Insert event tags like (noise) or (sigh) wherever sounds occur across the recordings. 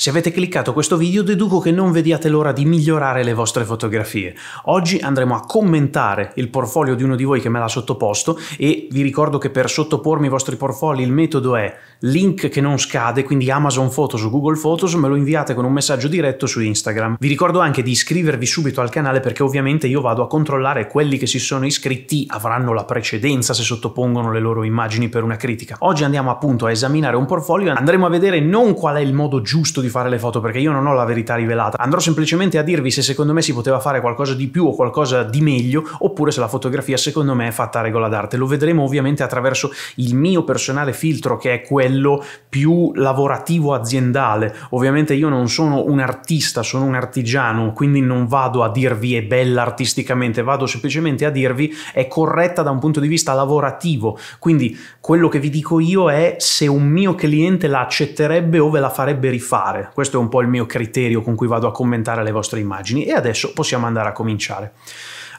Se avete cliccato questo video deduco che non vediate l'ora di migliorare le vostre fotografie. Oggi andremo a commentare il portfolio di uno di voi che me l'ha sottoposto e vi ricordo che per sottopormi i vostri portfolio il metodo è link che non scade, quindi Amazon Photos o Google Photos me lo inviate con un messaggio diretto su Instagram. Vi ricordo anche di iscrivervi subito al canale perché ovviamente io vado a controllare quelli che si sono iscritti avranno la precedenza se sottopongono le loro immagini per una critica. Oggi andiamo appunto a esaminare un portfolio, e andremo a vedere non qual è il modo giusto di di fare le foto perché io non ho la verità rivelata. Andrò semplicemente a dirvi se secondo me si poteva fare qualcosa di più o qualcosa di meglio, oppure se la fotografia secondo me è fatta a regola d'arte. Lo vedremo ovviamente attraverso il mio personale filtro che è quello più lavorativo aziendale. Ovviamente io non sono un artista, sono un artigiano, quindi non vado a dirvi è bella artisticamente, vado semplicemente a dirvi è corretta da un punto di vista lavorativo. Quindi quello che vi dico io è se un mio cliente la accetterebbe o ve la farebbe rifare fare. Questo è un po' il mio criterio con cui vado a commentare le vostre immagini e adesso possiamo andare a cominciare.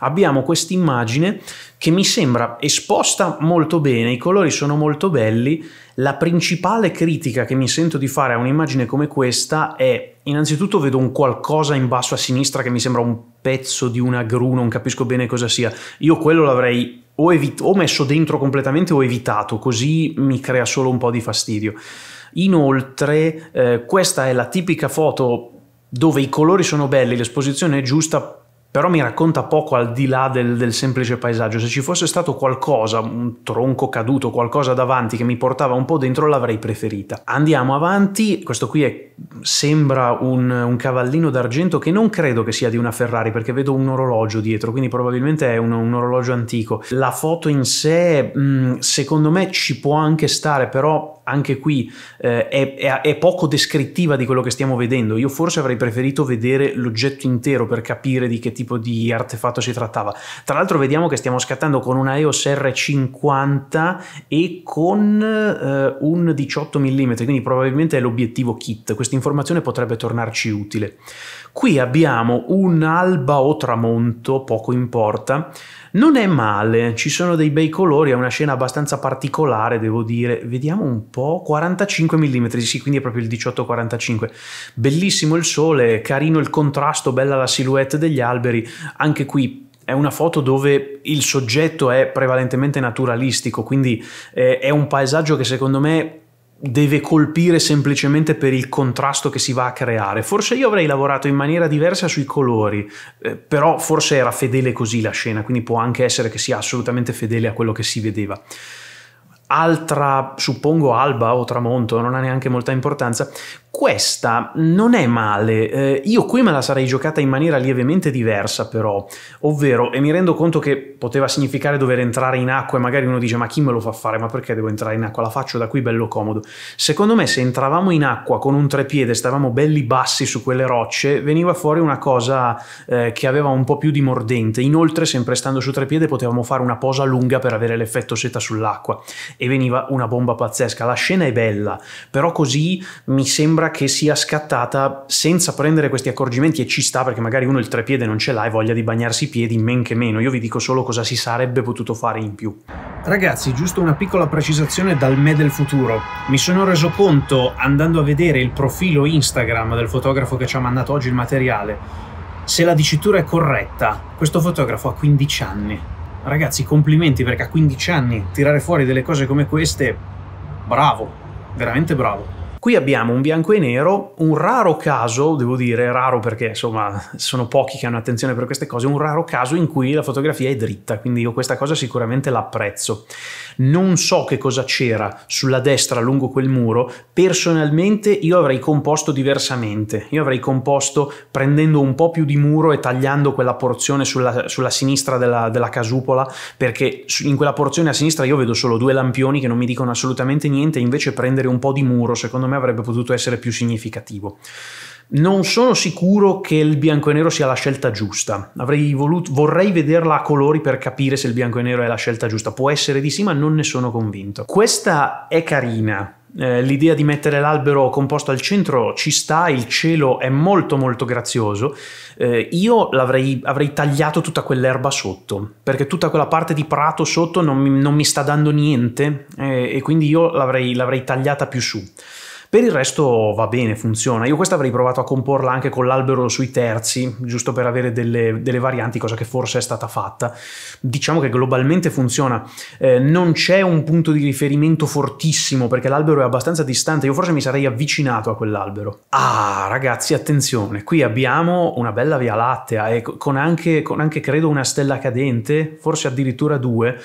Abbiamo quest'immagine che mi sembra esposta molto bene, i colori sono molto belli. La principale critica che mi sento di fare a un'immagine come questa è innanzitutto vedo un qualcosa in basso a sinistra che mi sembra un pezzo di una gru, non capisco bene cosa sia. Io quello l'avrei o, o messo dentro completamente o evitato, così mi crea solo un po' di fastidio. Inoltre, eh, questa è la tipica foto dove i colori sono belli, l'esposizione è giusta, però mi racconta poco al di là del, del, semplice paesaggio. Se ci fosse stato qualcosa, un tronco caduto, qualcosa davanti che mi portava un po' dentro, l'avrei preferita. Andiamo avanti, questo qui è, sembra un, un, cavallino d'argento che non credo che sia di una Ferrari perché vedo un orologio dietro, quindi probabilmente è un, un orologio antico. La foto in sé, mh, mm, secondo me, ci può anche stare, però anche qui eh, è, è, è, poco descrittiva di quello che stiamo vedendo. Io forse avrei preferito vedere l'oggetto intero per capire di che tipo di artefatto si trattava. Tra l'altro vediamo che stiamo scattando con una EOS R50 e con eh, un 18 mm, quindi probabilmente è l'obiettivo kit. Questa informazione potrebbe tornarci utile. Qui abbiamo un alba o tramonto, poco importa. Non è male, ci sono dei bei colori, è una scena abbastanza particolare, devo dire. Vediamo un po', 45 mm, sì, quindi è proprio il 18-45. Bellissimo il sole, carino il contrasto, bella la silhouette degli alberi. Anche qui è una foto dove il soggetto è prevalentemente naturalistico, quindi eh, è un paesaggio che secondo me deve colpire semplicemente per il contrasto che si va a creare. Forse io avrei lavorato in maniera diversa sui colori, eh, però forse era fedele così la scena, quindi può anche essere che sia assolutamente fedele a quello che si vedeva. Altra, suppongo, alba o tramonto, non ha neanche molta importanza. Questa non è male, eh, io qui me la sarei giocata in maniera lievemente diversa però, ovvero, e mi rendo conto che poteva significare dover entrare in acqua e magari uno dice ma chi me lo fa fare, ma perché devo entrare in acqua, la faccio da qui bello comodo. Secondo me se entravamo in acqua con un trepiede, stavamo belli bassi su quelle rocce, veniva fuori una cosa eh, che aveva un po' più di mordente, inoltre sempre stando su trepiede potevamo fare una posa lunga per avere l'effetto seta sull'acqua e veniva una bomba pazzesca, la scena è bella, però così mi sembra che sia scattata senza prendere questi accorgimenti e ci sta perché magari uno il trepiede non ce l'ha e voglia di bagnarsi i piedi men che meno. Io vi dico solo cosa si sarebbe potuto fare in più. Ragazzi, giusto una piccola precisazione dal me del futuro. Mi sono reso conto andando a vedere il profilo Instagram del fotografo che ci ha mandato oggi il materiale. Se la dicitura è corretta, questo fotografo ha 15 anni. Ragazzi, complimenti perché a 15 anni tirare fuori delle cose come queste, bravo, veramente bravo. Qui abbiamo un bianco e nero, un raro caso, devo dire raro perché insomma sono pochi che hanno attenzione per queste cose, un raro caso in cui la fotografia è dritta, quindi io questa cosa sicuramente l'apprezzo. Non so che cosa c'era sulla destra lungo quel muro, personalmente io avrei composto diversamente, io avrei composto prendendo un po' più di muro e tagliando quella porzione sulla, sulla sinistra della, della casupola perché in quella porzione a sinistra io vedo solo due lampioni che non mi dicono assolutamente niente, invece prendere un po' di muro secondo me me avrebbe potuto essere più significativo. Non sono sicuro che il bianco e nero sia la scelta giusta. Avrei Voluto, vorrei vederla a colori per capire se il bianco e nero è la scelta giusta. Può essere di sì, ma non ne sono convinto. Questa è carina. Eh, l'idea di mettere l'albero composto al centro ci sta, il cielo è molto molto grazioso. Eh, io l'avrei avrei tagliato tutta quell'erba sotto, perché tutta quella parte di prato sotto non mi, non mi sta dando niente eh, e quindi io l'avrei, l'avrei tagliata più su. Per il resto va bene, funziona. Io questa avrei provato a comporla anche con l'albero sui terzi, giusto per avere delle, delle varianti, cosa che forse è stata fatta. Diciamo che globalmente funziona. Eh, non c'è un punto di riferimento fortissimo perché l'albero è abbastanza distante. Io forse mi sarei avvicinato a quell'albero. Ah, ragazzi, attenzione, qui abbiamo una bella via lattea e ecco, con anche, con anche credo una stella cadente, forse addirittura due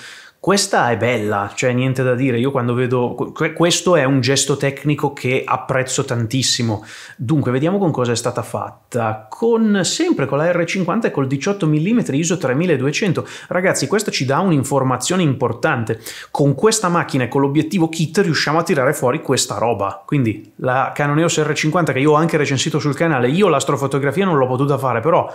questa è bella, cioè niente da dire. Io quando vedo. Questo è un gesto tecnico che apprezzo tantissimo. Dunque, vediamo con cosa è stata fatta. Con sempre con la R50 e col 18 mm ISO 3200. Ragazzi, questo ci dà un'informazione importante. Con questa macchina e con l'obiettivo kit riusciamo a tirare fuori questa roba. Quindi la Canoneos R50 che io ho anche recensito sul canale, io l'astrofotografia non l'ho potuta fare, però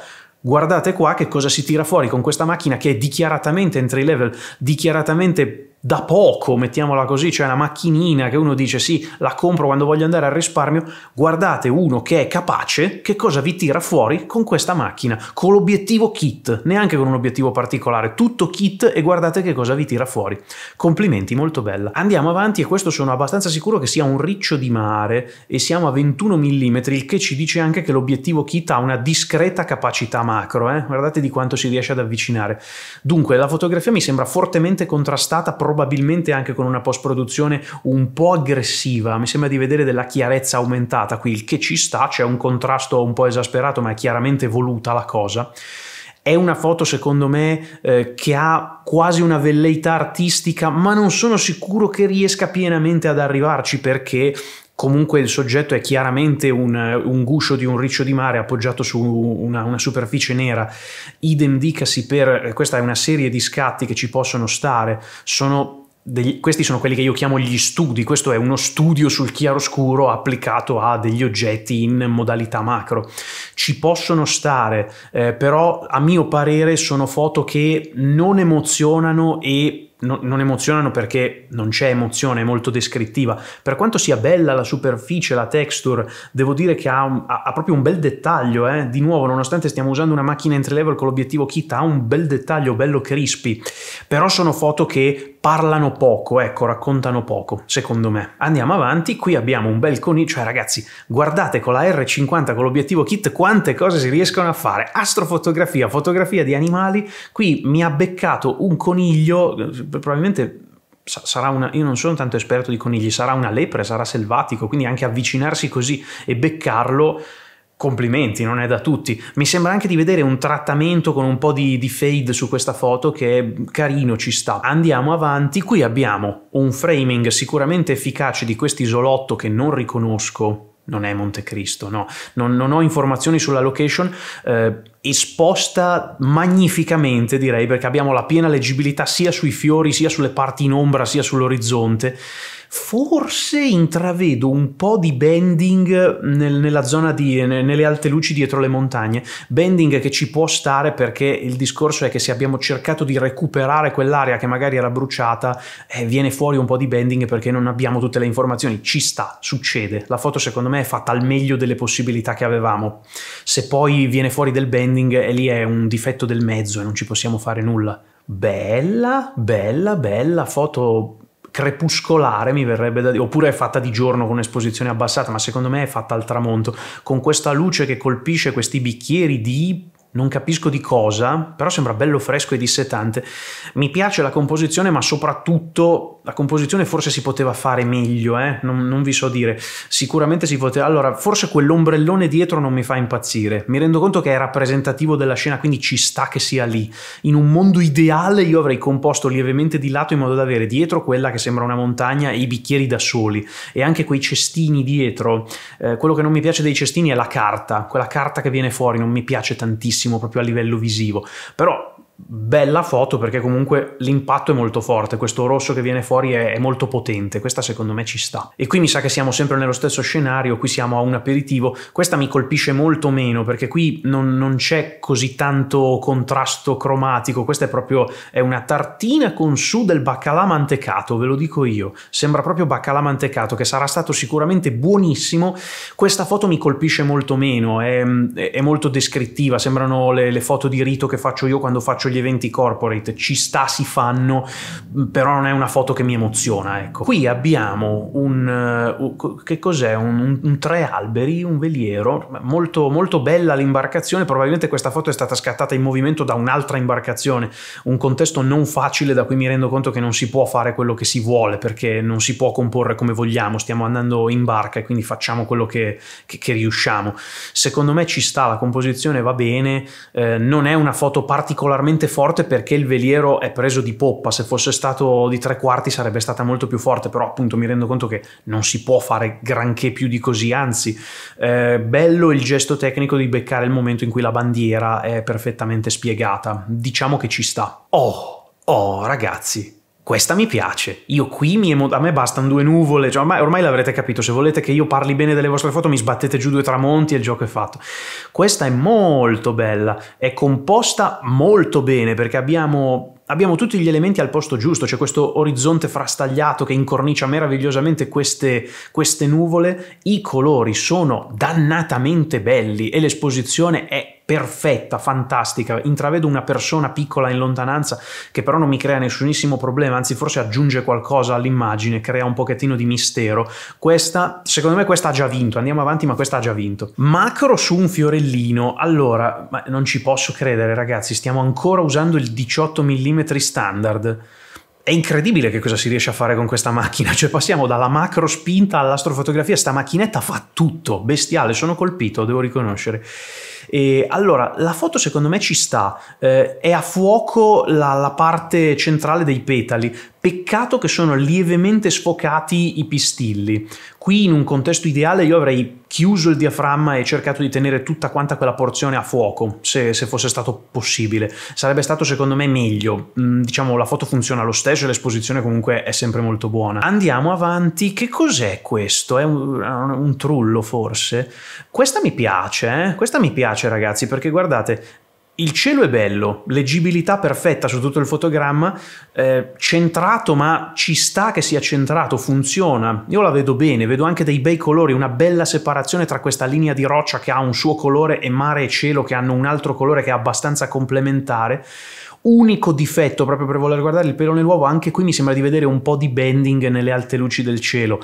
guardate qua che cosa si tira fuori con questa macchina che è dichiaratamente entry level, dichiaratamente da poco, mettiamola così, cioè una macchinina che uno dice sì, la compro quando voglio andare al risparmio, guardate uno che è capace che cosa vi tira fuori con questa macchina, con l'obiettivo kit, neanche con un obiettivo particolare, tutto kit e guardate che cosa vi tira fuori. Complimenti, molto bella. Andiamo avanti e questo sono abbastanza sicuro che sia un riccio di mare e siamo a 21 mm, il che ci dice anche che l'obiettivo kit ha una discreta capacità macro, eh? guardate di quanto si riesce ad avvicinare. Dunque, la fotografia mi sembra fortemente contrastata probabilmente anche con una post-produzione un po' aggressiva. Mi sembra di vedere della chiarezza aumentata qui, il che ci sta, c'è un contrasto un po' esasperato, ma è chiaramente voluta la cosa. È una foto, secondo me, eh, che ha quasi una velleità artistica, ma non sono sicuro che riesca pienamente ad arrivarci perché comunque il soggetto è chiaramente un, un, guscio di un riccio di mare appoggiato su una, una, superficie nera. Idem dicasi per eh, questa è una serie di scatti che ci possono stare, sono degli, questi sono quelli che io chiamo gli studi, questo è uno studio sul chiaroscuro applicato a degli oggetti in modalità macro. Ci possono stare, eh, però a mio parere sono foto che non emozionano e no, non emozionano perché non c'è emozione, è molto descrittiva. Per quanto sia bella la superficie, la texture, devo dire che ha, un, ha, ha proprio un bel dettaglio. Eh? Di nuovo, nonostante stiamo usando una macchina entry level con l'obiettivo kit, ha un bel dettaglio, bello crispy. Però sono foto che parlano poco, ecco, raccontano poco, secondo me. Andiamo avanti, qui abbiamo un bel coniglio, cioè ragazzi, guardate con la R50 con l'obiettivo kit quante cose si riescono a fare. Astrofotografia, fotografia di animali, qui mi ha beccato un coniglio, probabilmente sarà una, io non sono tanto esperto di conigli, sarà una lepre, sarà selvatico, quindi anche avvicinarsi così e beccarlo complimenti, non è da tutti. Mi sembra anche di vedere un trattamento con un po' di, di, fade su questa foto che è carino, ci sta. Andiamo avanti, qui abbiamo un framing sicuramente efficace di questo isolotto che non riconosco. Non è Monte Cristo, no. Non, non ho informazioni sulla location. Eh, esposta magnificamente direi perché abbiamo la piena leggibilità sia sui fiori sia sulle parti in ombra sia sull'orizzonte Forse intravedo un po' di bending nel, nella zona di, nelle alte luci dietro le montagne, bending che ci può stare perché il discorso è che se abbiamo cercato di recuperare quell'area che magari era bruciata, eh, viene fuori un po' di bending perché non abbiamo tutte le informazioni, ci sta, succede. La foto secondo me è fatta al meglio delle possibilità che avevamo. Se poi viene fuori del bending e eh, lì è un difetto del mezzo e non ci possiamo fare nulla. Bella, bella, bella foto crepuscolare, mi verrebbe da dire, oppure è fatta di giorno con esposizione abbassata, ma secondo me è fatta al tramonto, con questa luce che colpisce questi bicchieri di non capisco di cosa, però sembra bello fresco e dissetante. Mi piace la composizione, ma soprattutto la composizione forse si poteva fare meglio, eh? non, non, vi so dire. Sicuramente si poteva... Allora, forse quell'ombrellone dietro non mi fa impazzire. Mi rendo conto che è rappresentativo della scena, quindi ci sta che sia lì. In un mondo ideale io avrei composto lievemente di lato in modo da avere dietro quella che sembra una montagna e i bicchieri da soli. E anche quei cestini dietro. Eh, quello che non mi piace dei cestini è la carta. Quella carta che viene fuori non mi piace tantissimo tantissimo proprio a livello visivo, però bella foto perché comunque l'impatto è molto forte, questo rosso che viene fuori è, è, molto potente, questa secondo me ci sta. E qui mi sa che siamo sempre nello stesso scenario, qui siamo a un aperitivo, questa mi colpisce molto meno perché qui non, non c'è così tanto contrasto cromatico, questa è proprio è una tartina con su del baccalà mantecato, ve lo dico io, sembra proprio baccalà mantecato che sarà stato sicuramente buonissimo, questa foto mi colpisce molto meno, è, è molto descrittiva, sembrano le, le foto di rito che faccio io quando faccio gli eventi corporate, ci sta, si fanno, però non è una foto che mi emoziona. Ecco. Qui abbiamo un, eh, che cos'è? Un, un, un, tre alberi, un veliero, molto, molto bella l'imbarcazione, probabilmente questa foto è stata scattata in movimento da un'altra imbarcazione, un contesto non facile da cui mi rendo conto che non si può fare quello che si vuole, perché non si può comporre come vogliamo, stiamo andando in barca e quindi facciamo quello che, che, che riusciamo. Secondo me ci sta, la composizione va bene, eh, non è una foto particolarmente estremamente forte perché il veliero è preso di poppa, se fosse stato di tre quarti sarebbe stata molto più forte, però appunto mi rendo conto che non si può fare granché più di così, anzi eh, bello il gesto tecnico di beccare il momento in cui la bandiera è perfettamente spiegata, diciamo che ci sta. Oh, oh ragazzi, questa mi piace, io qui mi emo- a me bastano due nuvole, cioè ormai, ormai, l'avrete capito, se volete che io parli bene delle vostre foto mi sbattete giù due tramonti e il gioco è fatto. Questa è molto bella, è composta molto bene perché abbiamo, abbiamo tutti gli elementi al posto giusto, c'è questo orizzonte frastagliato che incornicia meravigliosamente queste, queste nuvole, i colori sono dannatamente belli e l'esposizione è perfetta, fantastica, intravedo una persona piccola in lontananza che però non mi crea nessunissimo problema, anzi forse aggiunge qualcosa all'immagine, crea un pochettino di mistero. Questa, secondo me questa ha già vinto, andiamo avanti ma questa ha già vinto. Macro su un fiorellino, allora, ma non ci posso credere ragazzi, stiamo ancora usando il 18 mm standard. È incredibile che cosa si riesce a fare con questa macchina, cioè passiamo dalla macro spinta all'astrofotografia, sta macchinetta fa tutto, bestiale, sono colpito, devo riconoscere. E allora, la foto secondo me ci sta, eh, è a fuoco la, la parte centrale dei petali, Peccato che sono lievemente sfocati i pistilli. Qui in un contesto ideale io avrei chiuso il diaframma e cercato di tenere tutta quanta quella porzione a fuoco, se, se fosse stato possibile. Sarebbe stato secondo me meglio. Mm, diciamo la foto funziona lo stesso e l'esposizione comunque è sempre molto buona. Andiamo avanti, che cos'è questo? È un, un trullo forse? Questa mi piace, eh? questa mi piace ragazzi perché guardate il cielo è bello, leggibilità perfetta su tutto il fotogramma, eh, centrato ma ci sta che sia centrato, funziona. Io la vedo bene, vedo anche dei bei colori, una bella separazione tra questa linea di roccia che ha un suo colore e mare e cielo che hanno un altro colore che è abbastanza complementare. Unico difetto, proprio per voler guardare il pelo nell'uovo, anche qui mi sembra di vedere un po' di bending nelle alte luci del cielo.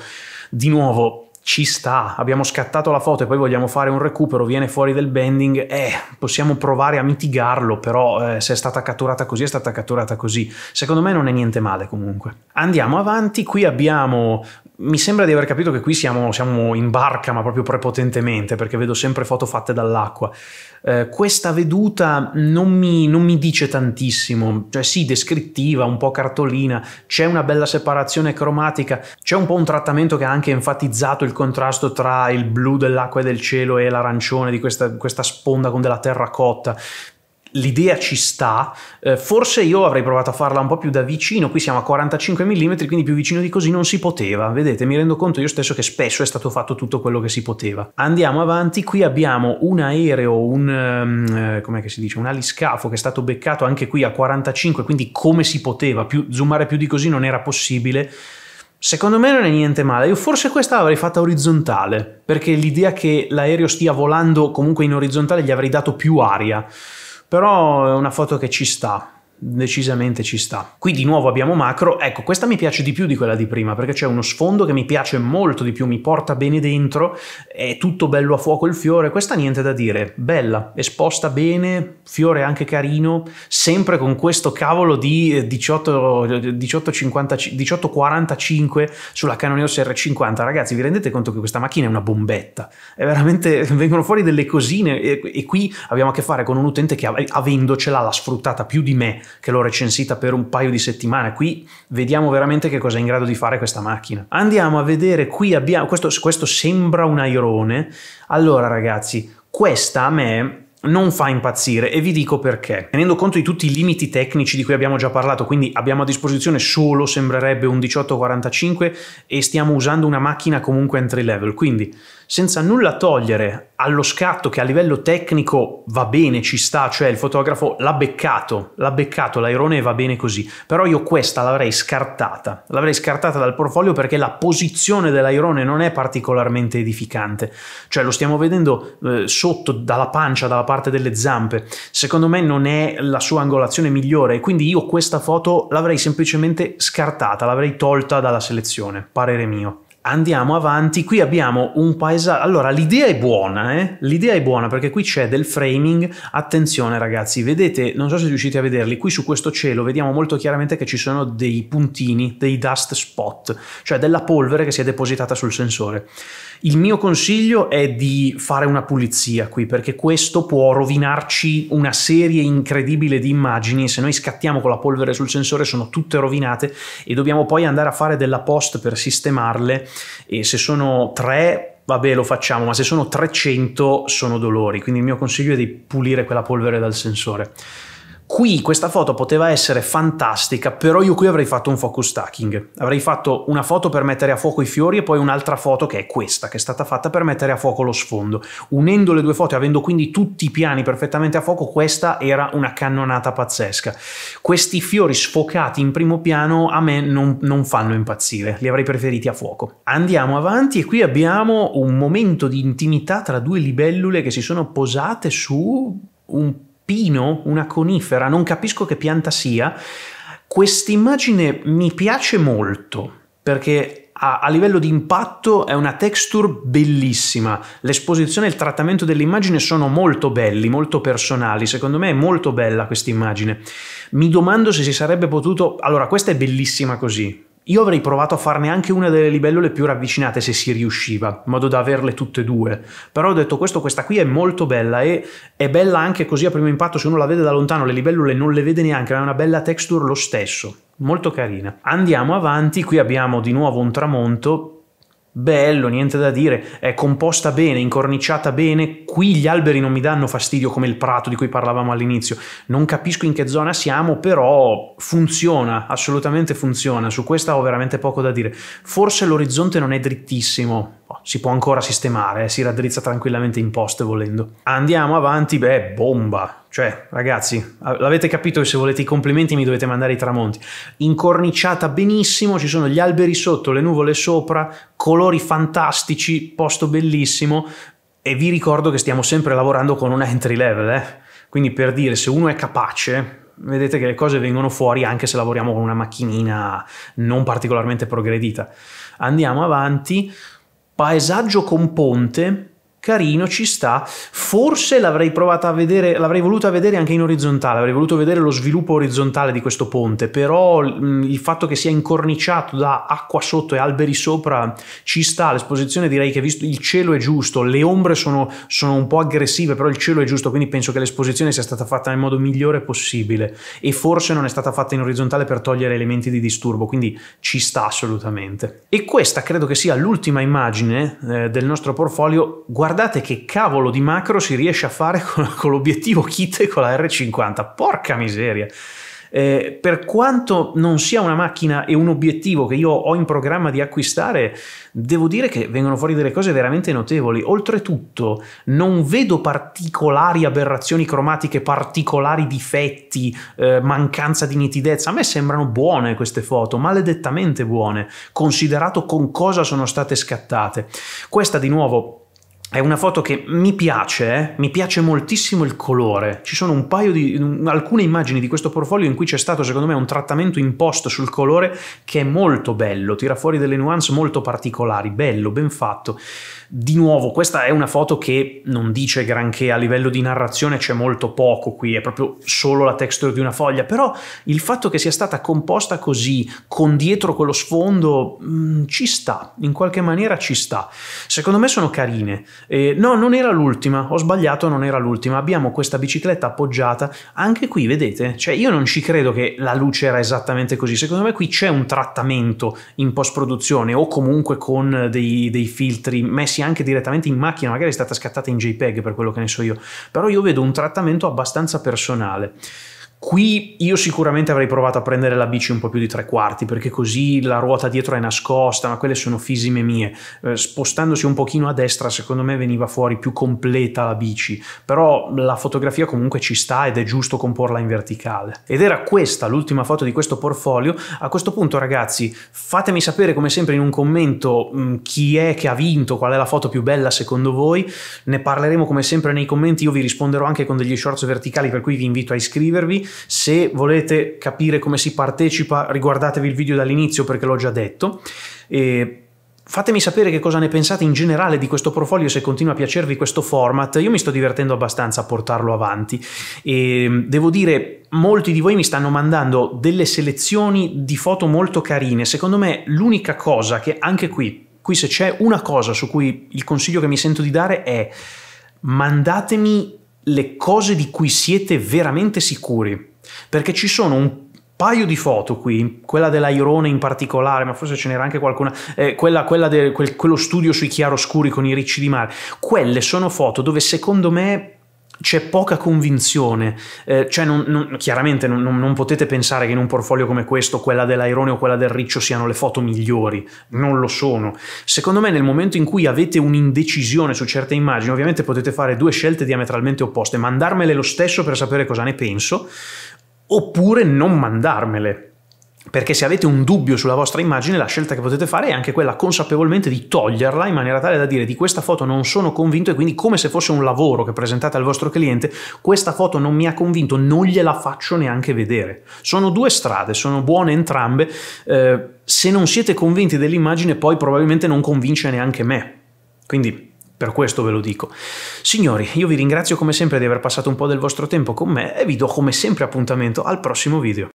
Di nuovo, ci sta, abbiamo scattato la foto e poi vogliamo fare un recupero, viene fuori del bending, eh, possiamo provare a mitigarlo, però eh, se è stata catturata così è stata catturata così. Secondo me non è niente male comunque. Andiamo avanti, qui abbiamo... Mi sembra di aver capito che qui siamo, siamo in barca, ma proprio prepotentemente, perché vedo sempre foto fatte dall'acqua eh, questa veduta non mi, non mi, dice tantissimo, cioè sì, descrittiva, un po' cartolina, c'è una bella separazione cromatica, c'è un po' un trattamento che ha anche enfatizzato il contrasto tra il blu dell'acqua e del cielo e l'arancione di questa, questa sponda con della terracotta, l'idea ci sta, eh, forse io avrei provato a farla un po' più da vicino, qui siamo a 45 mm, quindi più vicino di così non si poteva, vedete, mi rendo conto io stesso che spesso è stato fatto tutto quello che si poteva. Andiamo avanti, qui abbiamo un aereo, un, um, eh, dice, un aliscafo che è stato beccato anche qui a 45, quindi come si poteva, più, zoomare più di così non era possibile. Secondo me non è niente male, io forse questa l'avrei fatta orizzontale, perché l'idea che l'aereo stia volando comunque in orizzontale gli avrei dato più aria però è una foto che ci sta decisamente ci sta. Qui di nuovo abbiamo macro, ecco questa mi piace di più di quella di prima perché c'è uno sfondo che mi piace molto di più, mi porta bene dentro, è tutto bello a fuoco il fiore, questa niente da dire, bella, esposta bene, fiore anche carino, sempre con questo cavolo di 1845 18, 50, 18 45 R50, ragazzi vi rendete conto che questa macchina è una bombetta, è veramente, (laughs) vengono fuori delle cosine e, e qui abbiamo a che fare con un utente che avendocela l'ha sfruttata più di me che l'ho recensita per un paio di settimane. Qui vediamo veramente che cosa è in grado di fare questa macchina. Andiamo a vedere, qui abbiamo, questo, questo sembra un airone. Allora ragazzi, questa a me non fa impazzire e vi dico perché. Tenendo conto di tutti i limiti tecnici di cui abbiamo già parlato, quindi abbiamo a disposizione solo, sembrerebbe, un 1845 e stiamo usando una macchina comunque entry level, quindi senza nulla togliere allo scatto che a livello tecnico va bene, ci sta, cioè il fotografo l'ha beccato, l'ha beccato l'airone e va bene così, però io questa l'avrei scartata, l'avrei scartata dal portfolio perché la posizione dell'airone non è particolarmente edificante, cioè lo stiamo vedendo eh, sotto, dalla pancia, dalla parte delle zampe, secondo me non è la sua angolazione migliore, quindi io questa foto l'avrei semplicemente scartata, l'avrei tolta dalla selezione, parere mio. Andiamo avanti, qui abbiamo un paesaggio. Allora, l'idea è buona, eh? L'idea è buona perché qui c'è del framing. Attenzione, ragazzi, vedete, non so se riuscite a vederli, qui su questo cielo vediamo molto chiaramente che ci sono dei puntini, dei dust spot, cioè della polvere che si è depositata sul sensore. Il mio consiglio è di fare una pulizia qui, perché questo può rovinarci una serie incredibile di immagini. Se noi scattiamo con la polvere sul sensore sono tutte rovinate e dobbiamo poi andare a fare della post per sistemarle e se sono tre vabbè lo facciamo, ma se sono 300 sono dolori, quindi il mio consiglio è di pulire quella polvere dal sensore. Qui questa foto poteva essere fantastica, però io qui avrei fatto un focus stacking. Avrei fatto una foto per mettere a fuoco i fiori e poi un'altra foto che è questa, che è stata fatta per mettere a fuoco lo sfondo. Unendo le due foto e avendo quindi tutti i piani perfettamente a fuoco, questa era una cannonata pazzesca. Questi fiori sfocati in primo piano a me non, non fanno impazzire, li avrei preferiti a fuoco. Andiamo avanti e qui abbiamo un momento di intimità tra due libellule che si sono posate su un pino, una conifera, non capisco che pianta sia. Quest'immagine mi piace molto perché a, a livello di impatto è una texture bellissima, l'esposizione e il trattamento dell'immagine sono molto belli, molto personali, secondo me è molto bella questa immagine. Mi domando se si sarebbe potuto... Allora, questa è bellissima così, io avrei provato a farne anche una delle libellule più ravvicinate se si riusciva, in modo da averle tutte e due. Però ho detto questo, questa qui è molto bella e è bella anche così a primo impatto, se uno la vede da lontano le libellule non le vede neanche, ma è una bella texture lo stesso. Molto carina. Andiamo avanti, qui abbiamo di nuovo un tramonto bello, niente da dire, è composta bene, incorniciata bene, qui gli alberi non mi danno fastidio come il prato di cui parlavamo all'inizio, non capisco in che zona siamo, però funziona, assolutamente funziona, su questa ho veramente poco da dire, forse l'orizzonte non è drittissimo, si può ancora sistemare, eh, si raddrizza tranquillamente in post volendo. Andiamo avanti, beh, bomba. Cioè, ragazzi, l'avete capito che se volete i complimenti mi dovete mandare i tramonti. Incorniciata benissimo, ci sono gli alberi sotto, le nuvole sopra, colori fantastici, posto bellissimo. E vi ricordo che stiamo sempre lavorando con un entry level, eh? Quindi per dire, se uno è capace, vedete che le cose vengono fuori anche se lavoriamo con una macchinina non particolarmente progredita. Andiamo avanti paesaggio con ponte carino, ci sta. Forse l'avrei provata a vedere, l'avrei voluta vedere anche in orizzontale, avrei voluto vedere lo sviluppo orizzontale di questo ponte, però il fatto che sia incorniciato da acqua sotto e alberi sopra ci sta. L'esposizione direi che visto il cielo è giusto, le ombre sono, sono un po' aggressive, però il cielo è giusto, quindi penso che l'esposizione sia stata fatta nel modo migliore possibile e forse non è stata fatta in orizzontale per togliere elementi di disturbo, quindi ci sta assolutamente. E questa credo che sia l'ultima immagine eh, del nostro portfolio. Guardate guardate che cavolo di macro si riesce a fare con, (laughs) con l'obiettivo kit e con la R50, porca miseria! Eh, per quanto non sia una macchina e un obiettivo che io ho in programma di acquistare, devo dire che vengono fuori delle cose veramente notevoli. Oltretutto, non vedo particolari aberrazioni cromatiche, particolari difetti, eh, mancanza di nitidezza. A me sembrano buone queste foto, maledettamente buone, considerato con cosa sono state scattate. Questa di nuovo è una foto che mi piace, eh? mi piace moltissimo il colore. Ci sono un paio di alcune immagini di questo portfolio in cui c'è stato, secondo me, un trattamento imposto sul colore che è molto bello, tira fuori delle nuance molto particolari, bello, ben fatto. Di nuovo, questa è una foto che non dice granché, a livello di narrazione c'è molto poco qui, è proprio solo la texture di una foglia, però il fatto che sia stata composta così, con dietro quello sfondo, mh, mm, ci sta, in qualche maniera ci sta. Secondo me sono carine. Eh, no, non era l'ultima, ho sbagliato, non era l'ultima. Abbiamo questa bicicletta appoggiata, anche qui vedete, cioè io non ci credo che la luce era esattamente così, secondo me qui c'è un trattamento in post-produzione o comunque con dei, dei filtri messi messi anche direttamente in macchina, magari è stata scattata in JPEG per quello che ne so io, però io vedo un trattamento abbastanza personale. Qui io sicuramente avrei provato a prendere la bici un po' più di tre quarti perché così la ruota dietro è nascosta, ma quelle sono fisime mie. Eh, spostandosi un pochino a destra secondo me veniva fuori più completa la bici, però la fotografia comunque ci sta ed è giusto comporla in verticale. Ed era questa l'ultima foto di questo portfolio. A questo punto ragazzi fatemi sapere come sempre in un commento mh, mm, chi è che ha vinto, qual è la foto più bella secondo voi. Ne parleremo come sempre nei commenti, io vi risponderò anche con degli shorts verticali per cui vi invito a iscrivervi se volete capire come si partecipa, riguardatevi il video dall'inizio perché l'ho già detto. E Fatemi sapere che cosa ne pensate in generale di questo portfolio, se continua a piacervi questo format. Io mi sto divertendo abbastanza a portarlo avanti e devo dire molti di voi mi stanno mandando delle selezioni di foto molto carine. Secondo me l'unica cosa che anche qui, qui se c'è una cosa su cui il consiglio che mi sento di dare è mandatemi le cose di cui siete veramente sicuri, perché ci sono un paio di foto qui, quella dell'Airone in particolare, ma forse ce n'era anche qualcuna, eh, quella, quella de, quel, quello studio sui chiaroscuri con i ricci di mare, quelle sono foto dove secondo me c'è poca convinzione, eh, cioè non, non, chiaramente non, non, potete pensare che in un portfolio come questo quella dell'Airone o quella del Riccio siano le foto migliori, non lo sono. Secondo me nel momento in cui avete un'indecisione su certe immagini, ovviamente potete fare due scelte diametralmente opposte, mandarmele lo stesso per sapere cosa ne penso, oppure non mandarmele perché se avete un dubbio sulla vostra immagine la scelta che potete fare è anche quella consapevolmente di toglierla in maniera tale da dire di questa foto non sono convinto e quindi come se fosse un lavoro che presentate al vostro cliente, questa foto non mi ha convinto, non gliela faccio neanche vedere. Sono due strade, sono buone entrambe, eh, se non siete convinti dell'immagine poi probabilmente non convince neanche me. Quindi per questo ve lo dico. Signori, io vi ringrazio come sempre di aver passato un po' del vostro tempo con me e vi do come sempre appuntamento al prossimo video.